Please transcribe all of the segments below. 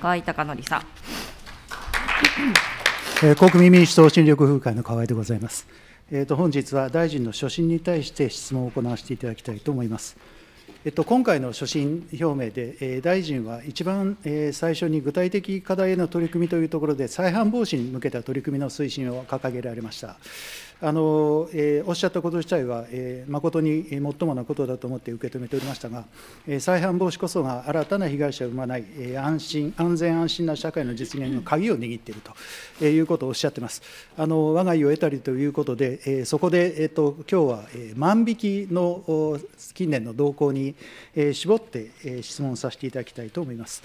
河合孝則さん。え国民民主党新緑風会の河合でございます。えーと、と本日は大臣の所信に対して質問を行わせていただきたいと思います。えっと、今回の所信表明で、えー、大臣は一番、えー、最初に具体的課題への取り組みというところで、再犯防止に向けた取り組みの推進を掲げられました。あの、えー、おっしゃったこと自体は、えー、誠に最もなことだと思って受け止めておりましたが、えー、再犯防止こそが新たな被害者を生まない、えー、安心、安全安心な社会の実現の鍵を握っていると、えー、いうことをおっしゃってます。あの我が家を得たりということで、えー、そこで、えーと、今日は、えー、万引きの近年の動向に、えー、絞って、えー、質問させていただきたいと思います。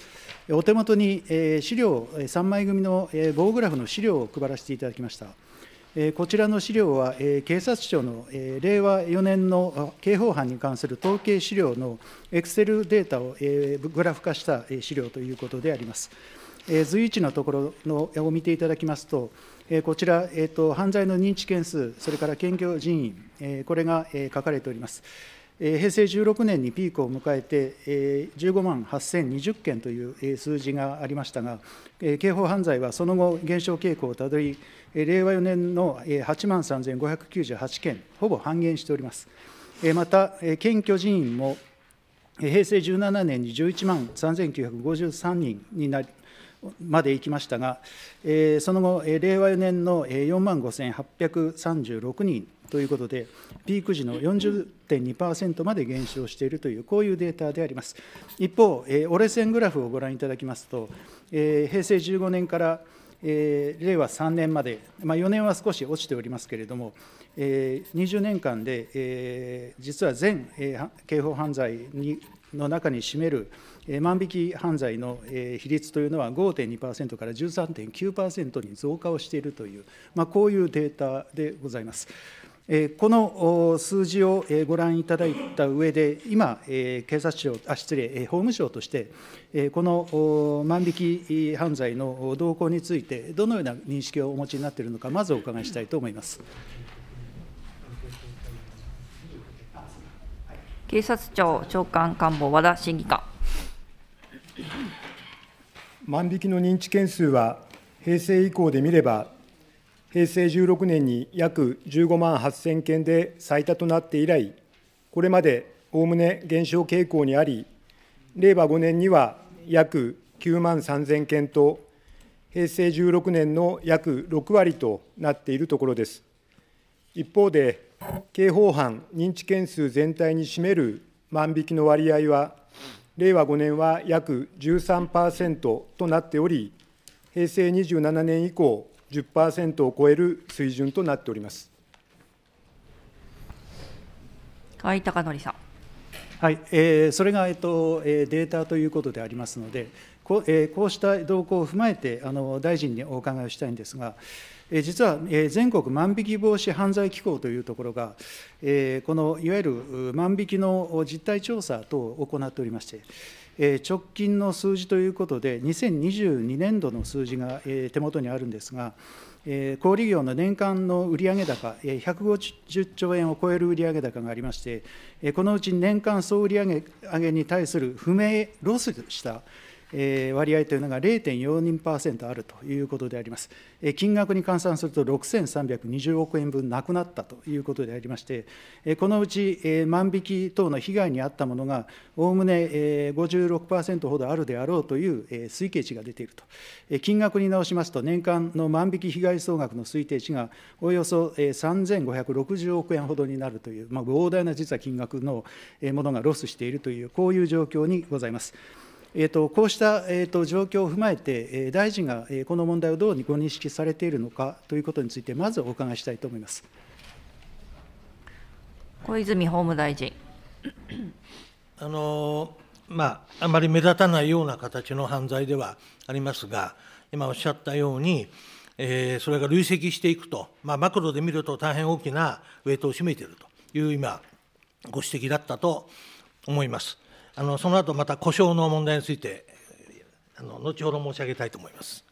お手元に、えー、資料3枚組の、えー、棒グラフの資料を配らせていただきました。こちらの資料は、警察庁の令和4年の刑法犯に関する統計資料のエクセルデータをグラフ化した資料ということであります。随一のところのを見ていただきますと、こちら、犯罪の認知件数、それから検挙人員、これが書かれております。平成16年にピークを迎えて、15万8020件という数字がありましたが、刑法犯罪はその後、減少傾向をたどり、令和4年の8万3598件、ほぼ半減しております。また、検挙人員も平成17年に11万3953人になり、まで行きましたが、その後、令和4年の4万5836人ということで、ピーク時の40.2%まで減少しているという、こういうデータであります。一方、えー、折れ線グラフをご覧いただきますと、えー、平成15年から、えー、令和3年まで、まあ、4年は少し落ちておりますけれども、えー、20年間で、えー、実は全、えー、刑法犯罪にの中に占める、えー、万引き犯罪の、えー、比率というのは5.2%から13.9%に増加をしているという、まあ、こういうデータでございます。この数字をご覧いただいたうえで、今、警察庁、失礼、法務省として、この万引き犯罪の動向について、どのような認識をお持ちになっているのか、まずお伺いしたいと思います。警察庁長官官房和田審議官。万引きの認知件数は、平成以降で見れば平成16年に約15万8000件で最多となって以来、これまでおおむね減少傾向にあり、令和5年には約9万3000件と、平成16年の約6割となっているところです。一方で、刑法犯認知件数全体に占める万引きの割合は、令和5年は約13%となっており、平成27年以降、10%を超える水準となっております。河合孝則さん。はい、えー、それが、えっと、データということでありますので、こう,、えー、こうした動向を踏まえてあの、大臣にお伺いをしたいんですが、えー、実は、えー、全国万引き防止犯罪機構というところが、えー、このいわゆる万引きの実態調査等を行っておりまして、直近の数字ということで、2022年度の数字が手元にあるんですが、小売業の年間の売上高、150兆円を超える売上高がありまして、このうち年間総売上に対する不明ロスした割合というのが0.42%あるということであります。金額に換算すると6320億円分なくなったということでありまして、このうち万引き等の被害に遭ったものが、おおむね56%ほどあるであろうという推計値が出ていると。金額に直しますと、年間の万引き被害総額の推定値がおよそ3560億円ほどになるという、まあ、膨大な実は金額のものがロスしているという、こういう状況にございます。こうした状況を踏まえて、大臣がこの問題をどうご認識されているのかということについて、まずお伺いしたいと思います小泉法務大臣。あのまあ、あまり目立たないような形の犯罪ではありますが、今おっしゃったように、えー、それが累積していくと、まあ、マクロで見ると大変大きなウェイトを占めているという今、ご指摘だったと思います。あのその後また故障の問題についてあの後ほど申し上げたいと思います。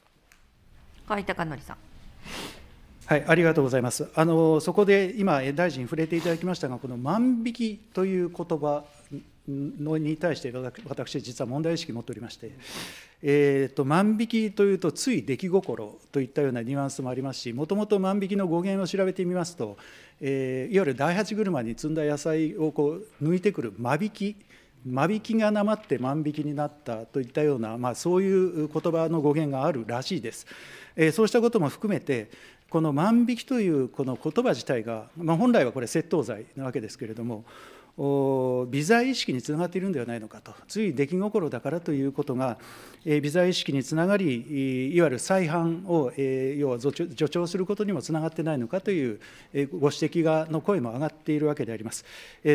河合貴則さん。はい、ありがとうございます。あのそこで今大臣触れていただきましたが、この万引きという言葉のに対して私実は問題意識を持っておりまして、えーと、万引きというとつい出来心といったようなニュアンスもありますしもともと万引きの語源を調べてみますと、えー、いわゆる第八車に積んだ野菜をこう抜いてくる間引き間引きがなまって万引きになったといったような、まあ、そういう言葉の語源があるらしいです。えー、そうしたことも含めて、この万引きというこの言葉自体が、まあ、本来はこれ、窃盗罪なわけですけれども、微罪意識につながっているんではないのかと、つい出来心だからということが、微罪意識につながり、いわゆる再犯を、要は助長することにもつながってないのかというご指摘がの声も上がっているわけであります。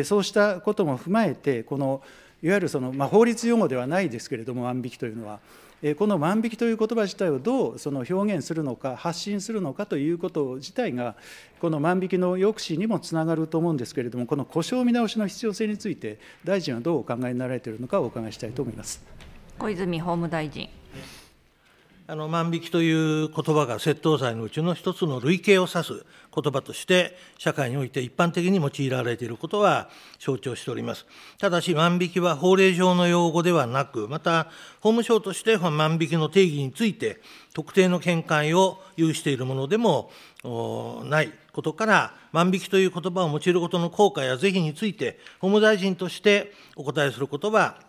そうしたことも踏まえて、このいわゆるその、まあ、法律用語ではないですけれども、万引きというのは。この万引きという言葉自体をどうその表現するのか、発信するのかということ自体が、この万引きの抑止にもつながると思うんですけれども、この故障見直しの必要性について、大臣はどうお考えになられているのか、お伺いしたいと思います小泉法務大臣。あの万引きという言葉が窃盗罪のうちの一つの類型を指す言葉として、社会において一般的に用いられていることは承知をしております。ただし、万引きは法令上の用語ではなく、また、法務省として万引きの定義について、特定の見解を有しているものでもないことから、万引きという言葉を用いることの効果や是非について、法務大臣としてお答えすることは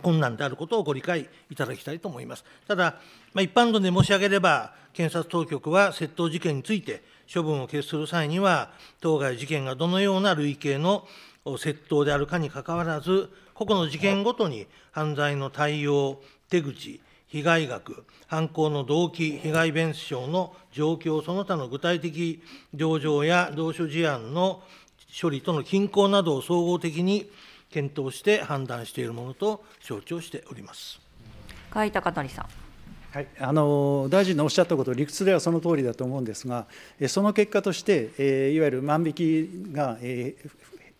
困難であることをご理解いただきたいと思います。ただ、まあ、一般論で申し上げれば、検察当局は窃盗事件について、処分を決する際には、当該事件がどのような類型の窃盗であるかにかかわらず、個々の事件ごとに犯罪の対応、手口、被害額、犯行の動機、被害弁償の状況、その他の具体的情状や同所事案の処理との均衡などを総合的に検討して判断しているものと承知をしております。海高谷さんはい、あの大臣のおっしゃったこと、理屈ではその通りだと思うんですが、その結果として、えー、いわゆる万引きが、えー、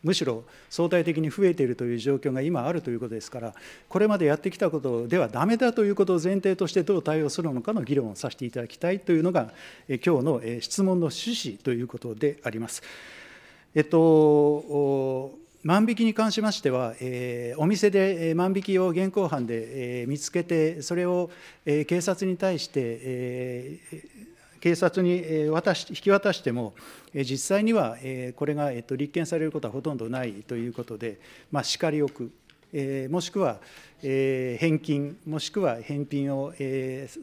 むしろ相対的に増えているという状況が今あるということですから、これまでやってきたことではだめだということを前提として、どう対応するのかの議論をさせていただきたいというのが、え今日の質問の趣旨ということであります。えっと万引きに関しましては、えー、お店で万引きを現行犯で、えー、見つけて、それを、えー、警察に対して、えー警察に渡し引き渡しても、実際にはこれが立件されることはほとんどないということで、まあ、叱りおく、もしくは返金、もしくは返品を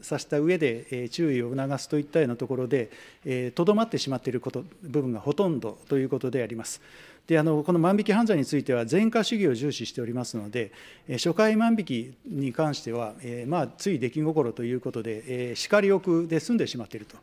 させた上で注意を促すといったようなところで、とどまってしまっていること部分がほとんどということであります。であのこの万引き犯罪については、前科主義を重視しておりますので、初回万引きに関しては、えまあ、つい出来心ということで、え叱り奥で済んでしまっていると、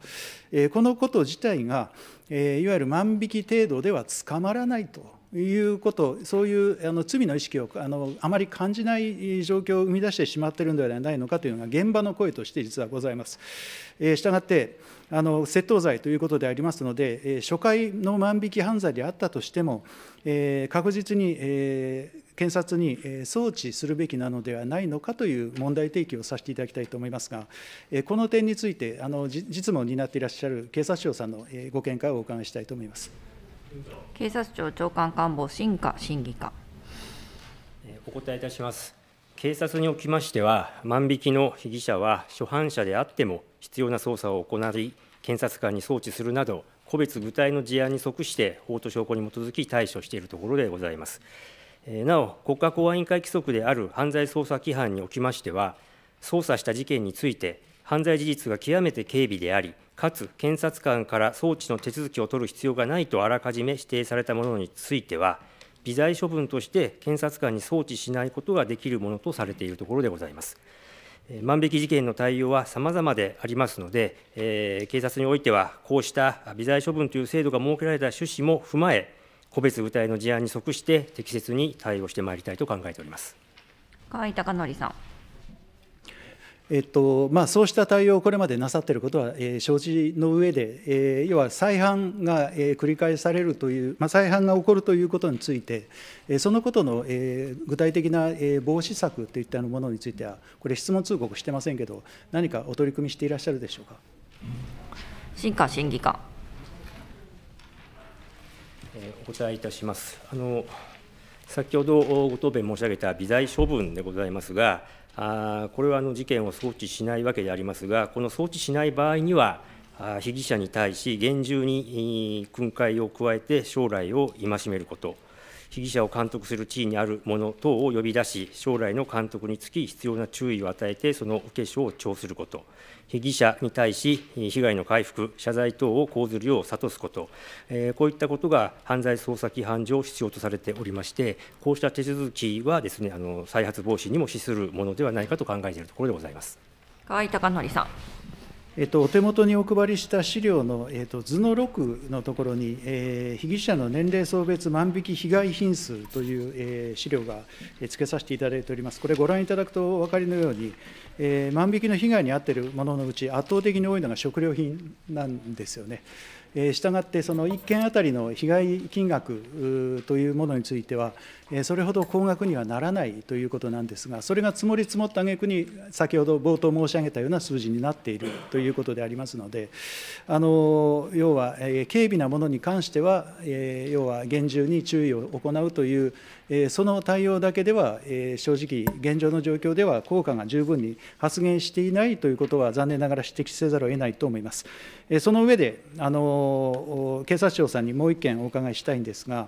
えこのこと自体が、えいわゆる万引き程度では捕まらないと。いうことそういうあの罪の意識をあのあまり感じない状況を生み出してしまっているのではないのかというのが現場の声として実はございます。えー、したがってあの窃盗罪ということでありますので、えー、初回の万引き犯罪であったとしても、えー、確実に、えー、検察に送致するべきなのではないのかという問題提起をさせていただきたいと思いますが、この点について、あの実務を担っていらっしゃる警察庁さんのご見解をお伺いしたいと思います。警察庁長官官房審査審議課。お答えいたします。警察におきましては、万引きの被疑者は初犯者であっても必要な捜査を行い、検察官に送致するなど、個別具体の事案に即して法と証拠に基づき対処しているところでございます。なお、国家公安委員会規則である犯罪捜査規範におきましては、捜査した事件について、犯罪事実が極めて軽微であり、かつ検察官から送致の手続きを取る必要がないとあらかじめ指定されたものについては、微罪処分として検察官に送致しないことができるものとされているところでございます。万引き事件の対応は様々でありますので、えー、警察においては、こうした微罪処分という制度が設けられた趣旨も踏まえ、個別具体の事案に即して適切に対応してまいりたいと考えております。川合隆則さん。えっとまあ、そうした対応をこれまでなさっていることは、えー、承知の上で、えー、要は再犯が、えー、繰り返されるという、まあ、再犯が起こるということについて、えー、そのことの、えー、具体的な、えー、防止策といったものについては、これ、質問通告してませんけど、何かお取り組みしていらっしゃるでしょうか。新川審議官。お答えいたします。あの先ほどご答弁申し上げた微罪処分でございますが、あこれはあの事件を装置しないわけでありますが、この装置しない場合には、被疑者に対し厳重に訓戒を加えて将来を戒めること。被疑者を監督する地位にある者等を呼び出し、将来の監督につき必要な注意を与えて、その受け書を調すること、被疑者に対し、被害の回復、謝罪等を講ずるよう諭すこと、えー、こういったことが犯罪捜査規範上必要とされておりまして、こうした手続きはですね、あの再発防止にも資するものではないかと考えているところでございます。河合隆則さん。えっと、お手元にお配りした資料の、えっと、図の6のところに、えー、被疑者の年齢層別万引き被害品数という、えー、資料が付けさせていただいております。これご覧いただくとお分かりのように、えー、万引きの被害に遭っているもののうち圧倒的に多いのが食料品なんですよね。えしたがってその1件あたりの被害金額というものについては、それほど高額にはならないということなんですが、それが積もり積もった挙句に、先ほど冒頭申し上げたような数字になっているということでありますので、あの要は、軽微なものに関しては、要は厳重に注意を行うという、その対応だけでは、正直、現状の状況では効果が十分に発現していないということは、残念ながら指摘せざるを得ないと思います。その上で、あの警察庁さんにもう一件お伺いしたいんですが、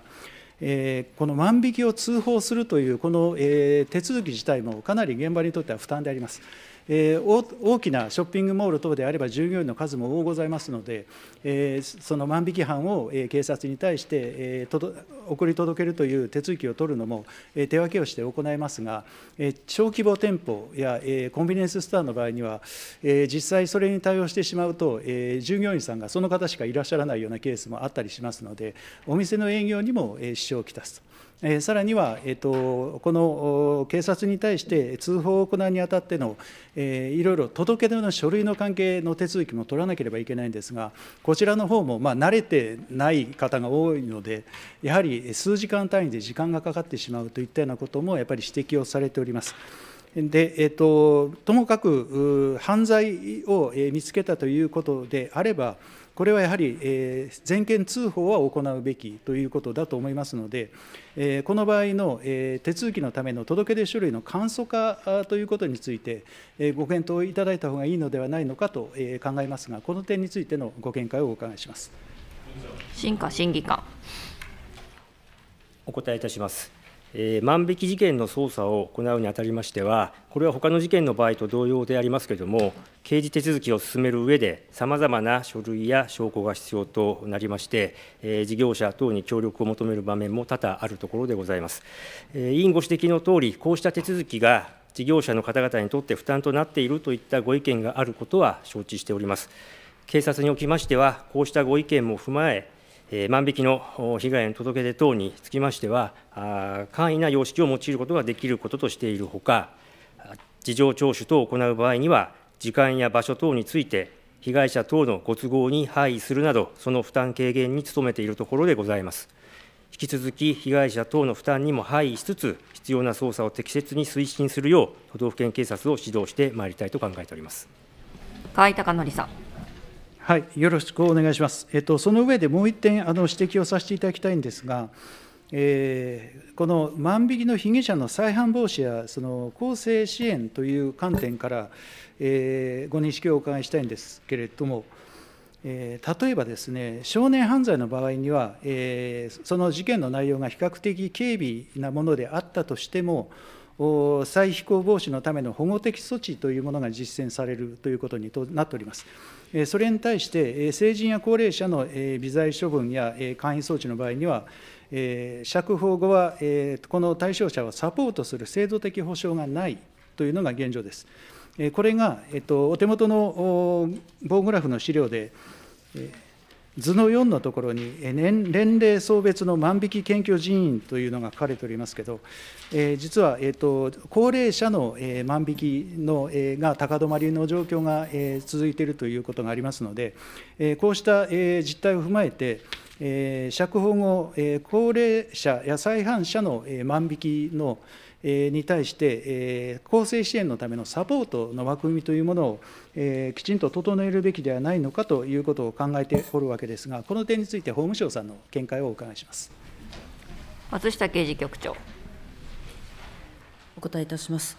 この万引きを通報するというこの手続き自体もかなり現場にとっては負担であります。えー、大きなショッピングモール等であれば従業員の数も多ございますので、えー、その万引き犯を、えー、警察に対して、えー、送り届けるという手続きを取るのも、えー、手分けをして行いますが、えー、小規模店舗や、えー、コンビニエンスストアの場合には、えー、実際それに対応してしまうと、えー、従業員さんがその方しかいらっしゃらないようなケースもあったりしますので、お店の営業にも、えー、支障をきたすと。えさらには、えーと、この警察に対して通報を行うにあたっての、えー、いろいろ届け出の書類の関係の手続きも取らなければいけないんですが、こちらの方もまあ慣れてない方が多いので、やはり数時間単位で時間がかかってしまうといったようなこともやっぱり指摘をされております。でえーと、とともかく犯罪を見つけたということであれば、これはやはり、えー、全件通報は行うべきということだと思いますので、えー、この場合の、えー、手続きのための届け出書類の簡素化ということについて、えー、ご検討いただいた方がいいのではないのかと、えー、考えますが、この点についてのご見解をお伺いします。審議審議官お答えいたします。え万引き事件の捜査を行うにあたりましては、これは他の事件の場合と同様でありますけれども、刑事手続きを進める上で、さまざまな書類や証拠が必要となりまして、え事業者等に協力を求める場面も多々あるところでございます。え委員ご指摘のとおり、こうした手続きが事業者の方々にとって負担となっているといったご意見があることは承知しております。警察におきましては、こうしたご意見も踏まえ、万引きの被害の届出等につきましては、簡易な様式を用いることができることとしているほか、事情聴取等を行う場合には、時間や場所等について、被害者等のご都合に配慮するなど、その負担軽減に努めているところでございます。引き続き、被害者等の負担にも配慮しつつ、必要な捜査を適切に推進するよう、都道府県警察を指導してまいりたいと考えております。河合隆則さんはい、よろしくお願いします。えっと、その上でもう一点、あの指摘をさせていただきたいんですが、えー、この万引きの被疑者の再犯防止やその更生支援という観点から、えー、ご認識をお伺いしたいんですけれども、えー、例えばですね、少年犯罪の場合には、えその事件の内容が比較的軽微なものであったとしても、再飛行防止のための保護的措置というものが実践されるということになっております。それに対して、成人や高齢者の微罪処分や簡易措置の場合には、釈放後はこの対象者をサポートする制度的保障がないというのが現状です。これが、お手元の棒グラフの資料で、図の4のところに、年年齢層別の万引き検挙人員というのが書かれておりますけど、えー、実は、えーと、高齢者の、えー、万引きの、えー、が高止まりの状況が、えー、続いているということがありますので、えー、こうした、えー、実態を踏まえて、えー、釈放後、えー、高齢者や再犯者の、えー、万引きの、に対して、更生支援のためのサポートの枠組みというものをきちんと整えるべきではないのかということを考えておるわけですが、この点について法務省さんの見解をお伺いします松下刑事局長。お答えいたします。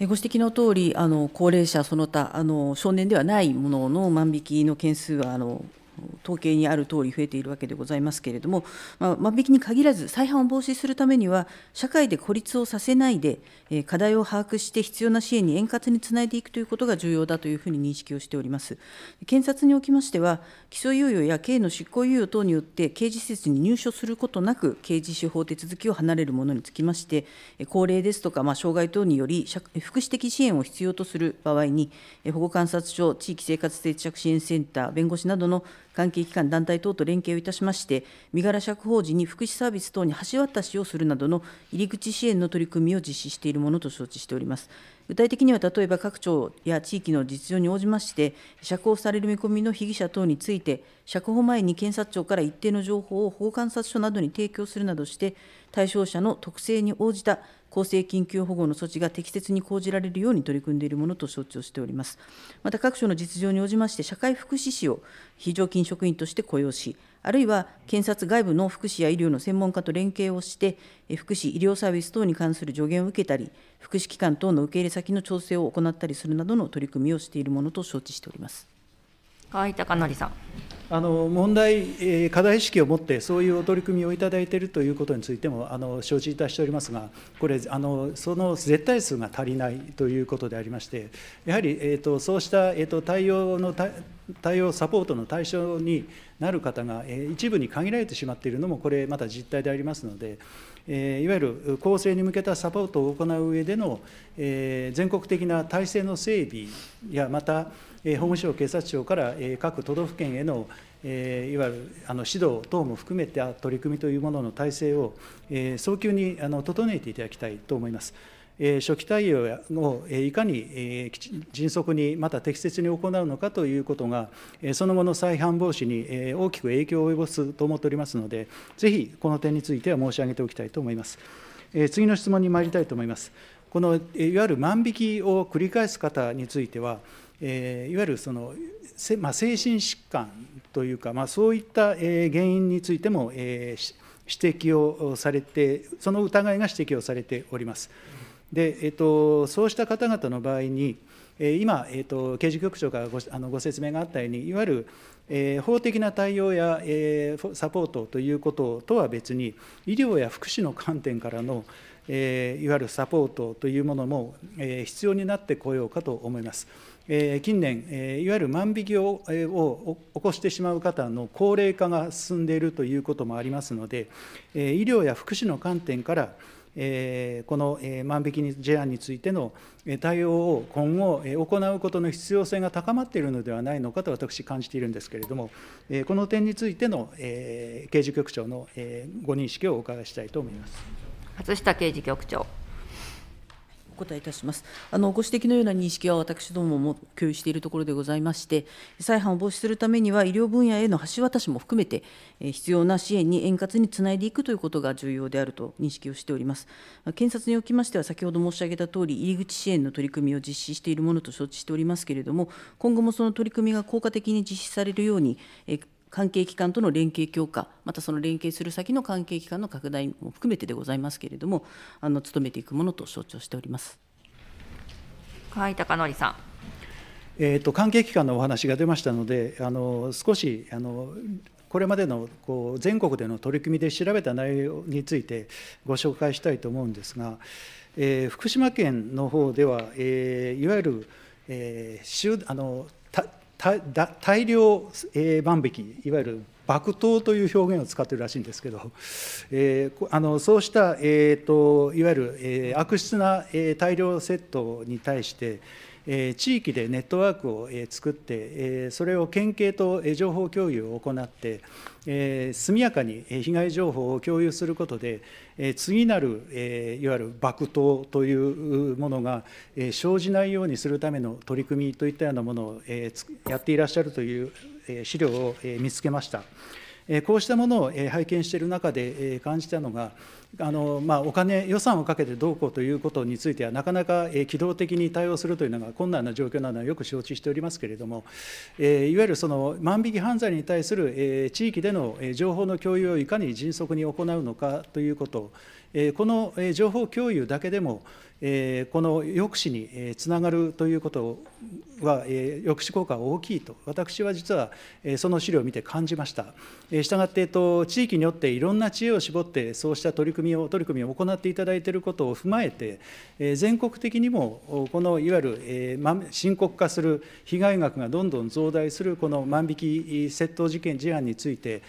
ご指摘のとおり、あの高齢者その他あの、少年ではないものの万引きの件数はあの統計にある通り増えているわけでございますけれども、まあ、万引きに限らず、再犯を防止するためには、社会で孤立をさせないで、え課題を把握して必要な支援に円滑につないでいくということが重要だというふうに認識をしております。検察におきましては、起訴猶予や刑の執行猶予等によって、刑事施設に入所することなく、刑事司法手続きを離れるものにつきまして、高齢ですとか、まあ、障害等により、福祉的支援を必要とする場合に、保護観察所、地域生活定着支援センター、弁護士などの関係機関、団体等と連携をいたしまして、身柄釈放時に福祉サービス等に橋渡しをするなどの入り口支援の取り組みを実施しているものと承知しております。具体的には、例えば各庁や地域の実情に応じまして、釈放される見込みの被疑者等について、釈放前に検察庁から一定の情報を法観察所などに提供するなどして、対象者の特性に応じた公正緊急保護の措置が適切に講じられるように取り組んでいるものと承知をしております。また各所の実情に応じまして、社会福祉士を非常勤職員として雇用し、あるいは検察外部の福祉や医療の専門家と連携をして、福祉・医療サービス等に関する助言を受けたり、福祉機関等の受け入れ先の調整を行ったりするなどの取り組みをしているものと承知しております。はい、高則さん。あの問題、課題意識を持って、そういうお取り組みをいただいているということについてもあの承知いたしておりますが、これあの、その絶対数が足りないということでありまして、やはり、えーと、そうした、えーと、対応の対応サポートの対象になる方が、えー、一部に限られてしまっているのも、これ、また実態でありますので、えー、いわゆる公正に向けたサポートを行う上での、えー、全国的な体制の整備や、また、法務省、警察庁から各都道府県へのいわゆる指導等も含めた取り組みというものの体制を早急に整えていただきたいと思います。初期対応をいかに迅速に、また適切に行うのかということが、その後の再犯防止に大きく影響を及ぼすと思っておりますので、ぜひこの点については申し上げておきたいと思います。次の質問に参りたいと思います。このいわゆる万引きを繰り返す方については、えー、いわゆるその、まあ、精神疾患というか、まあ、そういった、えー、原因についても、えー、指摘をされて、その疑いが指摘をされております。でえっと、そうした方々の場合に、今、えーと、刑事局長からごあのご説明があったように、いわゆる、えー、法的な対応や、えー、サポートということとは別に、医療や福祉の観点からの、えいわゆるサポートというものも、え必要になってこようかと思います。近年、いわゆる万引きを起こしてしまう方の高齢化が進んでいるということもありますので、医療や福祉の観点から、えー、この、えー、万引き事案についての、対応を今後、えー、行うことの必要性が高まっているのではないのかと私、感じているんですけれども、えー、この点についての、えー、刑事局長の、えー、ご認識をお伺いしたいと思います。松下刑事局長。お答えいたしますあのご指摘のような認識は私どもも共有しているところでございまして再犯を防止するためには医療分野への橋渡しも含めてえ必要な支援に円滑につないでいくということが重要であると認識をしております検察におきましては先ほど申し上げたとおり入り口支援の取り組みを実施しているものと承知しておりますけれども今後もその取り組みが効果的に実施されるように関係機関との連携強化またその連携する先の関係機関の拡大も含めてでございますけれどもあの努めていくものと承知をしております。はい高則さんえーと、関係機関のお話が出ましたので、あの少しあのこれまでのこう全国での取り組みで調べた内容についてご紹介したいと思うんですが、えー、福島県の方では、えー、いわゆる、えー、集あの大量、え万引き、いわゆる爆投という表現を使っているらしいんですけど、えー、あのそうした、えーと、といわゆる、えー、悪質な、えー、大量窃盗に対して、地域でネットワークを作って、それを県警と情報共有を行って、速やかに被害情報を共有することで、次なるいわゆる爆投というものが生じないようにするための取り組みといったようなものをやっていらっしゃるという資料を見つけました。こうしたものを拝見している中で感じたのが、あのまあ、お金、予算をかけてどうこうということについては、なかなか、えー、機動的に対応するというのが困難な状況なのはよく承知しておりますけれども、えー、いわゆるその万引き犯罪に対する、えー、地域での、えー、情報の共有をいかに迅速に行うのかということ、えー、この、えー、情報共有だけでも、えー、この抑止に、えー、つながるということは、えー、抑止効果は大きいと、私は実は、えー、その資料を見て感じました。えー、したがって、えーと、地域によっていろんな知恵を絞って、そうした取り組みみを取り組みを行っていただいていることを踏まえて、全国的にもこのいわゆる深刻化する被害額がどんどん増大するこの万引き窃盗事件事案について、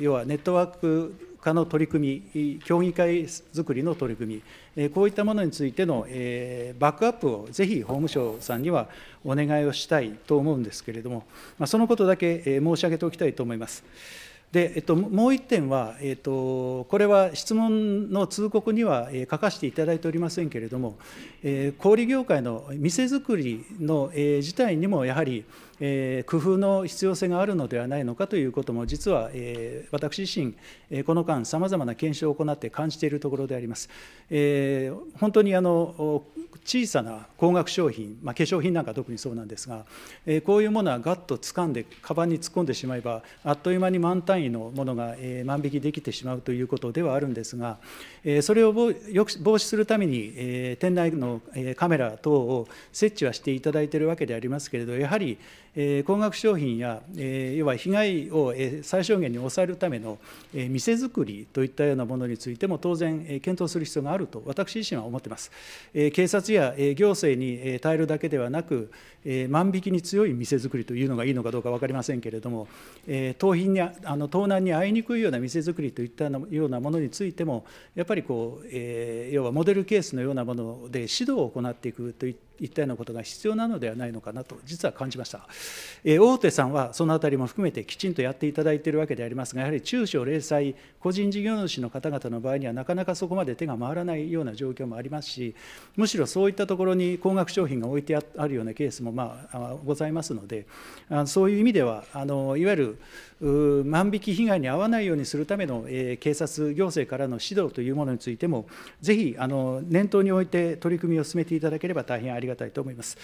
要はネットワーク化の取り組み、協議会づくりの取り組み、こういったものについてのバックアップをぜひ法務省さんにはお願いをしたいと思うんですけれども、そのことだけ申し上げておきたいと思います。で、えっと、もう1点は、えっと、これは質問の通告には書かせていただいておりませんけれども、えー、小売業界の店づくりの、えー、自体にもやはり、えー、工夫の必要性があるのではないのかということも、実は、えー、私自身、えー、この間、さまざまな検証を行って感じているところであります。えー、本当にあの小さな高額商品、まあ、化粧品なんか特にそうなんですが、えー、こういうものはがっと掴んで、カバンに突っ込んでしまえば、あっという間に万単位のものが、えー、万引きできてしまうということではあるんですが、えー、それを防止するために、えー、店内のカメラ等を設置はしていただいているわけでありますけれど、やはり、高額商品や、要は被害を最小限に抑えるための店づくりといったようなものについても、当然、検討する必要があると、私自身は思っています。警察や行政に耐えるだけではなく、万引きに強い店づくりというのがいいのかどうか分かりませんけれども、盗品にあの盗難に遭いにくいような店づくりといったようなものについても、やっぱりこう、要はモデルケースのようなもので指導を行っていくといったようなことが必要なのではないのかなと、実は感じました。え大手さんはそのあたりも含めてきちんとやっていただいているわけでありますが、やはり中小零細、個人事業主の方々の場合には、なかなかそこまで手が回らないような状況もありますし、むしろそういったところに高額商品が置いてあるようなケースもまあございますので、あそういう意味では、あのいわゆる万引き被害に遭わないようにするための、え警察、行政からの指導というものについても、ぜひあの念頭に置いて取り組みを進めていただければ大変ありがたいと思います。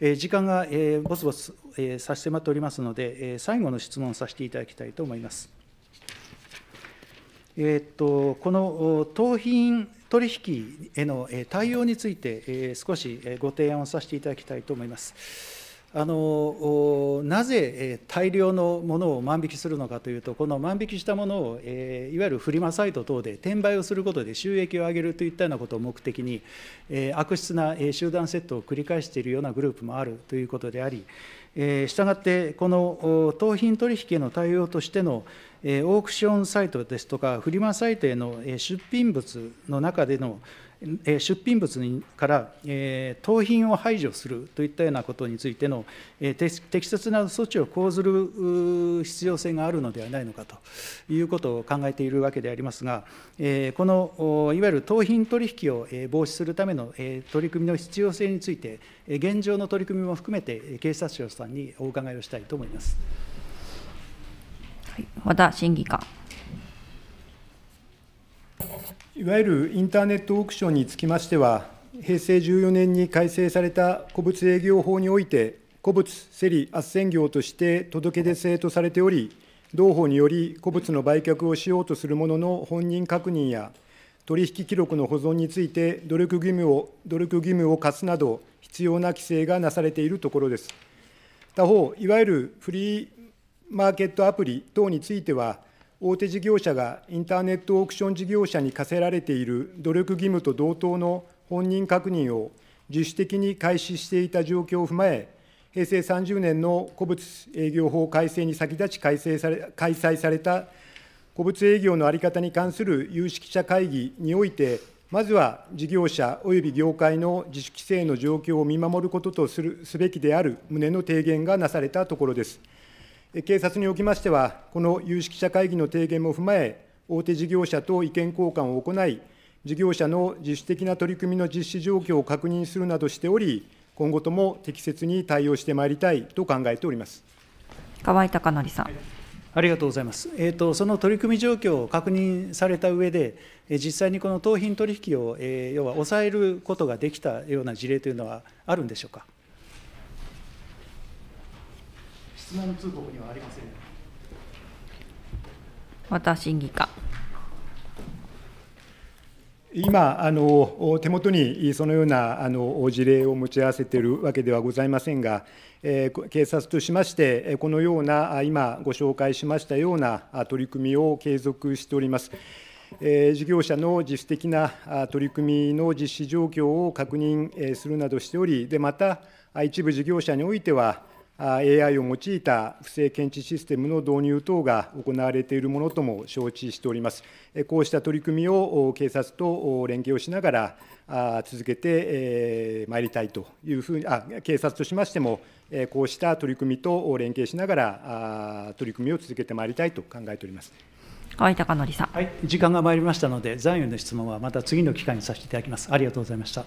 え時間が、えー、ぼつぼえー、差し迫っておりますので、えー、最後の質問させていただきたいと思います。えっとこの盗品取引への対応について、えー、少しご提案をさせていただきたいと思います。あのなぜ大量のものを万引きするのかというと、この万引きしたものを、えー、いわゆるフリマサイト等で転売をすることで収益を上げるといったようなことを目的に、えー、悪質な集団窃盗を繰り返しているようなグループもあるということであり、したがって、この盗品取引への対応としてのオークションサイトですとか、フリマサイトへの出品物の中での出品物から盗品を排除するといったようなことについての適切な措置を講ずる必要性があるのではないのかということを考えているわけでありますが、このいわゆる盗品取引を防止するための取り組みの必要性について、現状の取り組みも含めて、警察庁さんにお伺いをしたいと思います。和田審議官いわゆるインターネットオークションにつきましては、平成14年に改正された古物営業法において、古物、競り、斡旋業として届け出制とされており、同法により古物の売却をしようとするものの本人確認や取引記録の保存について努力義務を努力義務を課すなど必要な規制がなされているところです。他方、いわゆるフリーマーケットアプリ等については、大手事業者がインターネットオークション事業者に課せられている努力義務と同等の本人確認を自主的に開始していた状況を踏まえ、平成30年の古物営業法改正に先立ち改正され開催された古物営業の在り方に関する有識者会議において、まずは事業者および業界の自主規制の状況を見守ることとするすべきである旨の提言がなされたところです。警察におきましては、この有識者会議の提言も踏まえ、大手事業者と意見交換を行い、事業者の自主的な取り組みの実施状況を確認するなどしており、今後とも適切に対応してまいりたいと考えております河合貴則さん。ありがとうございます、えーと、その取り組み状況を確認された上で、え実際にこの盗品取引を、えー、要は抑えることができたような事例というのはあるんでしょうか。問通告にはありません。また審議か。今あの、手元にそのようなあの事例を持ち合わせているわけではございませんが、えー、警察としまして、このような、今ご紹介しましたような取り組みを継続しております。えー、事業者の自主的な取り組みの実施状況を確認するなどしており、でまた、一部事業者においては、AI を用いた不正検知システムの導入等が行われているものとも承知しております。こうした取り組みを警察と連携をしながら続けてまいりたいというふうに、あ警察としましても、こうした取り組みと連携しながら、取り組みを続けてまいりたいと考えております。河井貴則さん、はい、時間が参りましたので、残余の質問はまた次の機会にさせていただきます。ありがとうございました。